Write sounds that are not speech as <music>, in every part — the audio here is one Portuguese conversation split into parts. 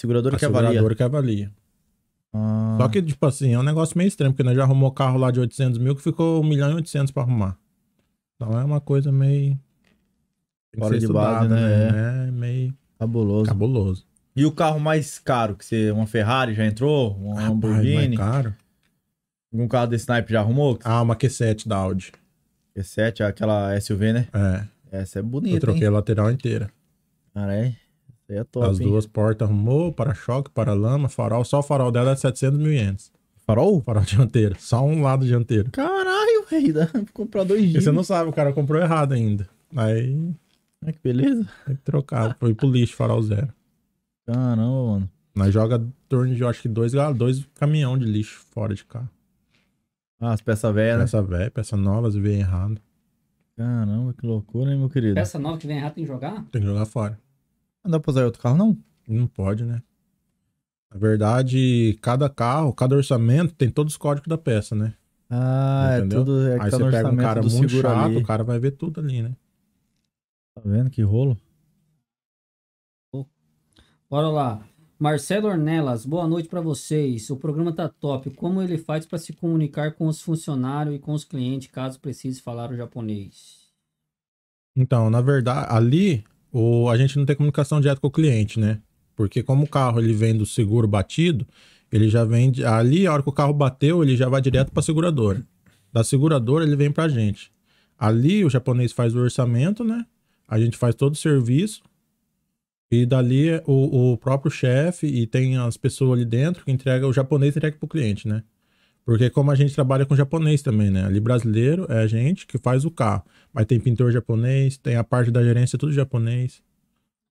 Seguradora, que avalia. Seguradora que avalia. Ah. Só que, tipo assim, é um negócio meio extremo, porque nós já arrumou carro lá de 800 mil que ficou 1 milhão e 800 pra arrumar. Então é uma coisa meio. Fora de base, né? né? É meio. Cabuloso. Cabuloso. E o carro mais caro que você. Uma Ferrari já entrou? Uma Rapaz, Lamborghini? Mais caro. Algum carro desse snipe já arrumou? Ah, uma Q7 da Audi. Q7 aquela SUV, né? É. Essa é bonita. Eu troquei hein? a lateral inteira. Caralho. É Aí é top. As hein? duas portas arrumou, para-choque, para-lama, farol. Só o farol dela é de 700 mil ienes. Farol? Farol dianteiro. Só um lado dianteiro. Caralho, velho. comprar dois dias Você não sabe, o cara comprou errado ainda. Aí. Ah, que beleza. Tem que trocar. Foi pro lixo, farol zero. Caramba, mano. Nós joga em torno de, acho que, dois, dois caminhão de lixo fora de carro Ah, as peças velhas, né? Peça velha, peça nova, as vem errado. Caramba, que loucura, hein, meu querido? Peça nova que vem errado tem que jogar? Tem que jogar fora. Não dá pra usar outro carro, não? Não pode, né? Na verdade, cada carro, cada orçamento tem todos os códigos da peça, né? Ah, é Entendeu? é tudo. É Aí você pega um cara muito chato, ali. o cara vai ver tudo ali, né? Tá vendo que rolo? Bora lá. Marcelo Ornelas, boa noite para vocês. O programa tá top. Como ele faz para se comunicar com os funcionários e com os clientes caso precise falar o japonês? Então, na verdade, ali o, a gente não tem comunicação direta com o cliente, né? Porque como o carro ele vem do seguro batido, ele já vem de, ali, a hora que o carro bateu, ele já vai direto para a seguradora. Da seguradora ele vem para a gente. Ali o japonês faz o orçamento, né? A gente faz todo o serviço. E dali o, o próprio chefe e tem as pessoas ali dentro que entrega, o japonês entrega para o cliente, né? Porque como a gente trabalha com japonês também, né? Ali brasileiro é a gente que faz o carro. Mas tem pintor japonês, tem a parte da gerência tudo japonês.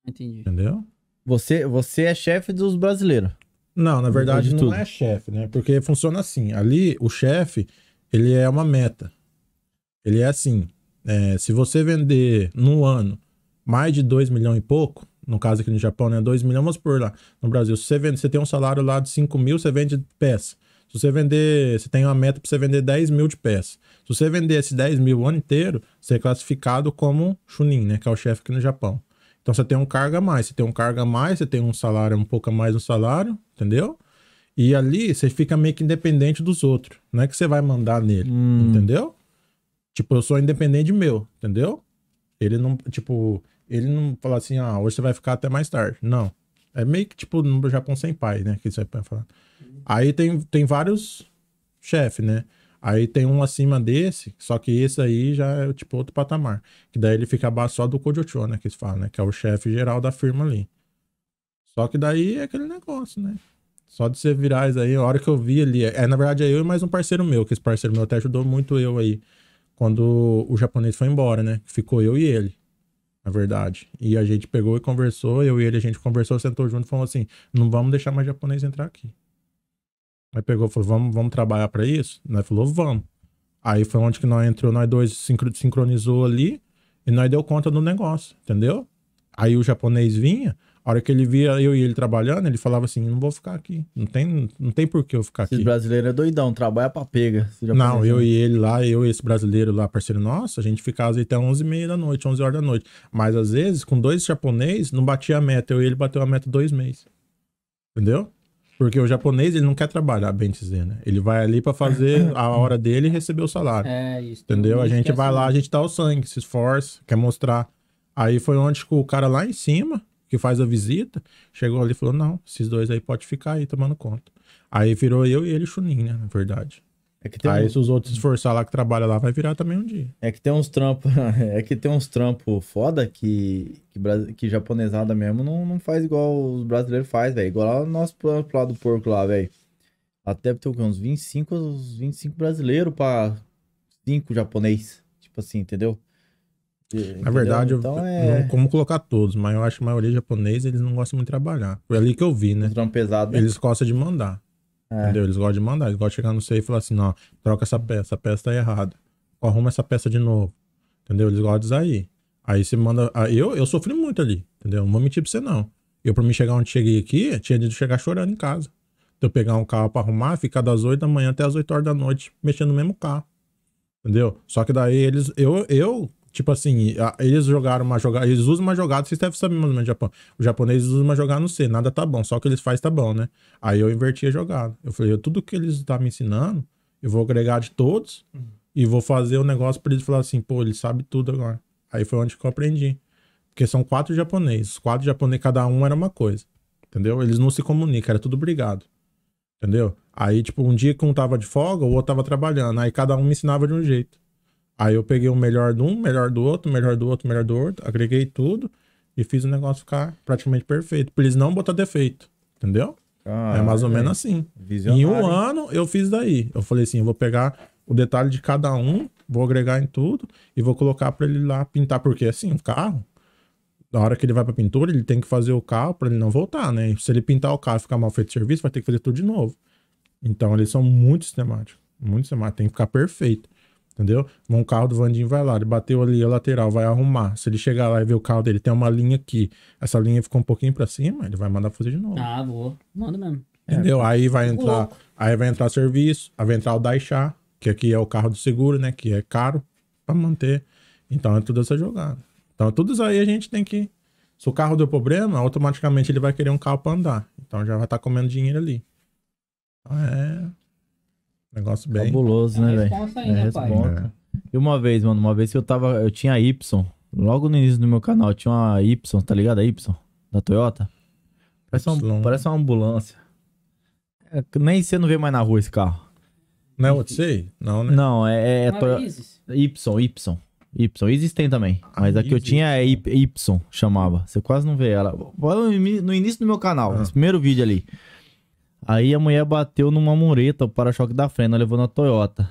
Entendi. Entendeu? Você, você é chefe dos brasileiros. Não, na verdade não é chefe, né? Porque funciona assim. Ali, o chefe, ele é uma meta. Ele é assim. É, se você vender no ano mais de 2 milhões e pouco, no caso aqui no Japão, né? 2 milhões, vamos por lá. No Brasil, você vende, você tem um salário lá de 5 mil, você vende peça. Se você vender, você tem uma meta para você vender 10 mil de peças. Se você vender esses 10 mil o ano inteiro, você é classificado como Chunin, né? Que é o chefe aqui no Japão. Então você tem um carga a mais. Você tem um carga a mais, você tem um salário um pouco a mais no salário, entendeu? E ali você fica meio que independente dos outros. Não é que você vai mandar nele, hum. entendeu? Tipo, eu sou independente meu, entendeu? Ele não, tipo, ele não fala assim, ah, hoje você vai ficar até mais tarde. Não. É meio que tipo no Japão sem pai, né? Que você vai falar. Aí tem, tem vários chefes, né? Aí tem um acima desse, só que esse aí já é tipo outro patamar. Que daí ele fica abaixo só do Kojocho, né? Que eles falam, né? Que é o chefe geral da firma ali. Só que daí é aquele negócio, né? Só de ser virais aí, a hora que eu vi ali. É, na verdade, é eu e mais um parceiro meu, que esse parceiro meu até ajudou muito eu aí. Quando o japonês foi embora, né? Ficou eu e ele. Na verdade. E a gente pegou e conversou, eu e ele, a gente conversou, sentou junto e falou assim: não vamos deixar mais japonês entrar aqui. Aí pegou e falou, vamos, vamos trabalhar para isso? Nós falou, vamos. Aí foi onde que nós entrou, nós dois sincronizou ali e nós deu conta do negócio, entendeu? Aí o japonês vinha, a hora que ele via eu e ele trabalhando, ele falava assim, não vou ficar aqui, não tem, não tem por que eu ficar aqui. Esse brasileiro é doidão, trabalha pra pega. Não, eu e ele lá, eu e esse brasileiro lá, parceiro nosso, a gente ficava até 11 e meia da noite, 11 horas da noite. Mas às vezes, com dois japoneses, não batia a meta, eu e ele bateu a meta dois meses. Entendeu? Porque o japonês, ele não quer trabalhar, bem dizer, né? Ele vai ali para fazer <laughs> a hora dele e receber o salário. É, isso. Entendeu? A gente vai lá, a gente dá o sangue, se esforça, quer mostrar. Aí foi onde o cara lá em cima, que faz a visita, chegou ali e falou: não, esses dois aí pode ficar aí tomando conta. Aí virou eu e ele, Chunin, né? Na verdade. É que tem Aí um... se os outros esforçar hum. lá que trabalha lá, vai virar também um dia. É que tem uns trampos, <laughs> é que tem uns trampos foda que, que, que japonesada mesmo não, não faz igual os brasileiros faz, velho. Igual lá o nosso plato do porco lá, velho. Até ter uns 25, uns 25 brasileiros pra 5 japonês. Tipo assim, entendeu? Entendeu? Na verdade, então, eu, é... não como colocar todos, mas eu acho que a maioria é japonesa eles não gostam muito de trabalhar. Foi ali que eu vi, né? Trampesado. Né? Eles gostam de mandar. É. Entendeu? Eles gostam de mandar, eles gostam de chegar no sei e falar assim, ó, troca essa peça, essa peça tá errada. Arruma essa peça de novo. Entendeu? Eles gostam de sair, Aí você manda. Aí ah, eu, eu sofri muito ali, entendeu? Não vou mentir pra você, não. Eu, pra mim chegar onde cheguei aqui, tinha de chegar chorando em casa. Então, eu pegar um carro pra arrumar, ficar das 8 da manhã até as 8 horas da noite, mexendo no mesmo carro. Entendeu? Só que daí eles. Eu, eu Tipo assim, eles jogaram uma jogada, eles usam uma jogada, vocês devem saber mais ou menos Japão. Os japoneses usam uma jogada no C, nada tá bom, só que eles fazem tá bom, né? Aí eu inverti a jogada. Eu falei, tudo que eles estão tá me ensinando, eu vou agregar de todos uhum. e vou fazer o um negócio para eles falar assim, pô, ele sabe tudo agora. Aí foi onde que eu aprendi. Porque são quatro japoneses, quatro japoneses, cada um era uma coisa, entendeu? Eles não se comunicam, era tudo brigado, entendeu? Aí, tipo, um dia que um tava de folga, o outro tava trabalhando, aí cada um me ensinava de um jeito. Aí eu peguei o melhor de um, melhor do outro, melhor do outro, melhor do outro, agreguei tudo e fiz o negócio ficar praticamente perfeito. Pra eles não botar defeito, entendeu? Ah, é mais ou é. menos assim. Visionário. Em um ano eu fiz daí. Eu falei assim, eu vou pegar o detalhe de cada um, vou agregar em tudo e vou colocar para ele lá pintar, porque assim, o carro, na hora que ele vai pra pintura, ele tem que fazer o carro para ele não voltar, né? E se ele pintar o carro e ficar mal feito o serviço, vai ter que fazer tudo de novo. Então eles são muito sistemáticos, muito sistemáticos, tem que ficar perfeito entendeu? Um carro do Vandinho vai lá, ele bateu ali a lateral, vai arrumar. Se ele chegar lá e ver o carro dele, tem uma linha aqui, essa linha ficou um pouquinho pra cima, ele vai mandar fazer de novo. Ah, vou. Manda mesmo. É, entendeu? É. Aí vai entrar, aí vai entrar serviço, aí vai entrar o Daixá, que aqui é o carro do seguro, né? Que é caro pra manter. Então é tudo essa jogada. Então tudo isso aí a gente tem que... Se o carro deu problema, automaticamente ele vai querer um carro pra andar. Então já vai estar tá comendo dinheiro ali. Então, é... Negócio bem. Fabuloso, né, é velho? É resposta. É. E uma vez, mano, uma vez que eu tava. Eu tinha Y. Logo no início do meu canal, tinha uma Y, tá ligado? A Y, da Toyota. Parece, uma, parece uma ambulância. É, nem você não vê mais na rua esse carro. Não é sei? Não, né? Não, é, é, é Toyota. Y, Y. Y. existem também. Ah, mas a que eu tinha é Y, chamava. Você quase não vê ela. No início do meu canal, ah. esse primeiro vídeo ali. Aí a mulher bateu numa mureta, o para-choque da frente, levou na Toyota.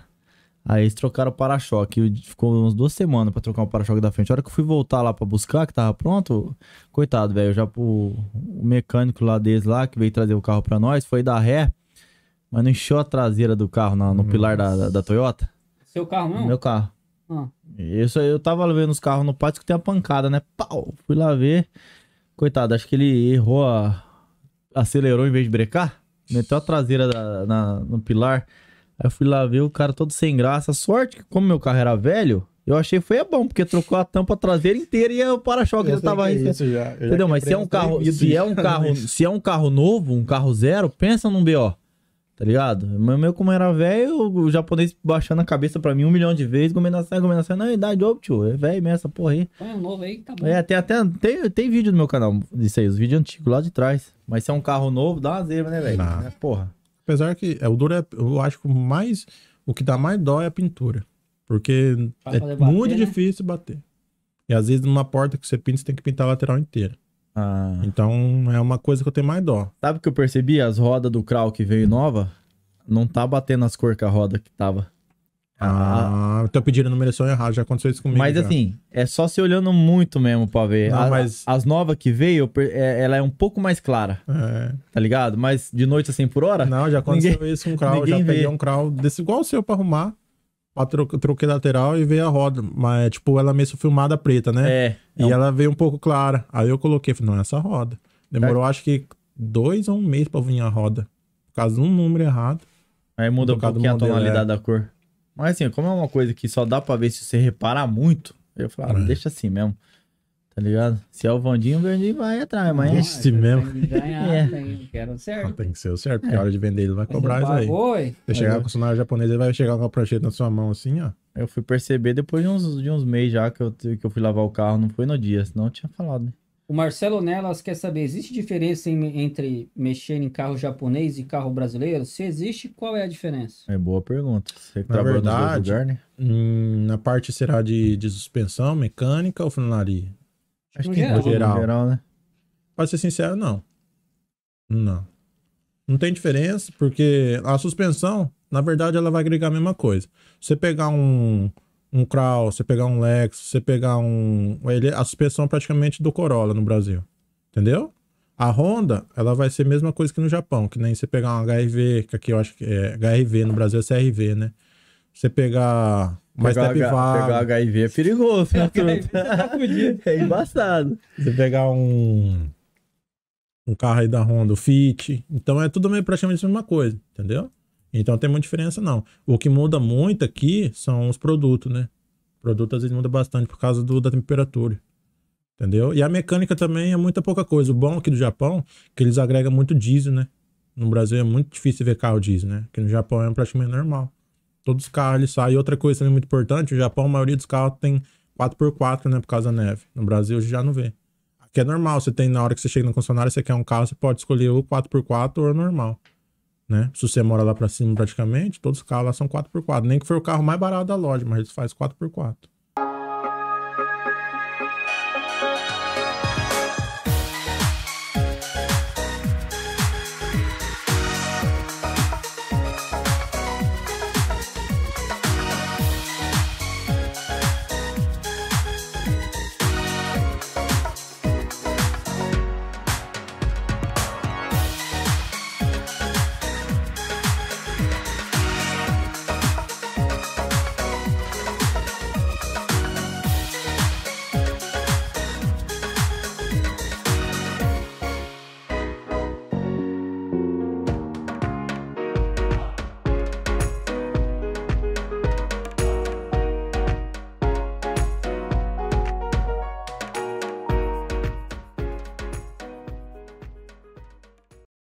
Aí eles trocaram o para-choque. Ficou umas duas semanas para trocar o para-choque da frente. A hora que eu fui voltar lá para buscar, que tava pronto, coitado, velho. Já o, o mecânico lá deles lá, que veio trazer o carro para nós, foi dar ré, mas não encheu a traseira do carro na, no Nossa. pilar da, da, da, Toyota. Seu carro não? Meu carro. Ah. Isso eu tava vendo os carros no pátio que tem a pancada, né? Pau! Fui lá ver. Coitado, acho que ele errou a... Acelerou em vez de brecar. Meteu a traseira da, na, no pilar. Aí eu fui lá ver o cara todo sem graça. Sorte que, como meu carro era velho, eu achei foi é bom, porque trocou a tampa traseira inteira e o para-choque já tava aí. Isso já, entendeu? Mas se é um carro, se é um carro, se é um carro novo, um carro zero, pensa num BO. Tá ligado? Mas meu, como era velho, o japonês baixando a cabeça pra mim um milhão de vezes, Gomenasai, Gomenasai. Não, é idade ô, tio. É velho mesmo essa porra aí. É novo aí, tá bom. É, tem até. Tem, tem vídeo no meu canal disso aí, os vídeos antigos lá de trás. Mas se é um carro novo, dá uma zebra, né, velho? Ah. É, porra. Apesar que é, o duro é. Eu acho que mais. O que dá mais dó é a pintura. Porque pra é bater, muito né? difícil bater. E às vezes numa porta que você pinta, você tem que pintar a lateral inteira. Ah. Então é uma coisa que eu tenho mais dó. Sabe o que eu percebi? As rodas do Krau que veio nova, não tá batendo as cor com a roda que tava. Ah, ah então pedindo a numeração errada, já aconteceu isso comigo. Mas já. assim, é só se olhando muito mesmo pra ver. Não, a, mas... As novas que veio, é, ela é um pouco mais clara. É. Tá ligado? Mas de noite assim por hora. Não, já aconteceu ninguém, isso com um crawl. Já vê. peguei um crawl desse igual o seu pra arrumar troquei lateral e veio a roda. Mas, tipo, ela é meio filmada preta, né? É. E é ela veio um pouco clara. Aí eu coloquei, falei, não, é essa roda. Demorou, tá. acho que dois ou um mês pra vir a roda. Por causa de um número errado. Aí muda um pouquinho a tonalidade é. da cor. Mas assim, como é uma coisa que só dá pra ver se você reparar muito, eu falo, ah, é. deixa assim mesmo. Tá ligado? Se é o Vandinho, o Vandinho vai atrás, mas. esse mesmo. <laughs> É. Tem que ganhar, é. tem, quero certo. Ah, tem que ser o certo, porque é. a hora de vender ele vai cobrar isso aí. Oi. Você chegar com o funcionário japonês, ele vai chegar com a prancheta na sua mão assim, ó. Eu fui perceber depois de uns, de uns meses já que eu, que eu fui lavar o carro, não foi no dia, senão eu tinha falado, né? O Marcelo Nelas quer saber: existe diferença em, entre mexer em carro japonês e carro brasileiro? Se existe, qual é a diferença? É boa pergunta. Você na verdade, lugar, né? Hum, na parte será de, de suspensão, mecânica ou funilaria? Acho no que geral. geral. No geral, né? Pode ser sincero, não. Não. Não tem diferença, porque a suspensão, na verdade, ela vai agregar a mesma coisa. Você pegar um, um Crawl, você pegar um Lex, você pegar um. Ele, a suspensão é praticamente do Corolla no Brasil. Entendeu? A Honda, ela vai ser a mesma coisa que no Japão, que nem você pegar um HRV, que aqui eu acho que é HRV, no Brasil é CRV, né? Você pegar mas tá pegar, depivar... pegar HIV é perigoso, né, <laughs> tá <laughs> É embaçado. Você pegar um. Um carro aí da Honda, o Fit. Então é tudo meio praticamente a mesma coisa, entendeu? Então não tem muita diferença, não. O que muda muito aqui são os produtos, né? O produto às vezes muda bastante por causa do, da temperatura. Entendeu? E a mecânica também é muita pouca coisa. O bom aqui do Japão é que eles agregam muito diesel, né? No Brasil é muito difícil ver carro diesel, né? Que no Japão é praticamente normal. Todos os carros eles saem. Outra coisa também muito importante, o Japão, a maioria dos carros tem 4x4, né? Por causa da neve. No Brasil, a gente já não vê. Aqui é normal, você tem, na hora que você chega no concessionário, você quer um carro, você pode escolher o 4x4 ou o normal. Né? Se você mora lá pra cima praticamente, todos os carros lá são 4x4. Nem que for o carro mais barato da loja, mas eles fazem 4x4.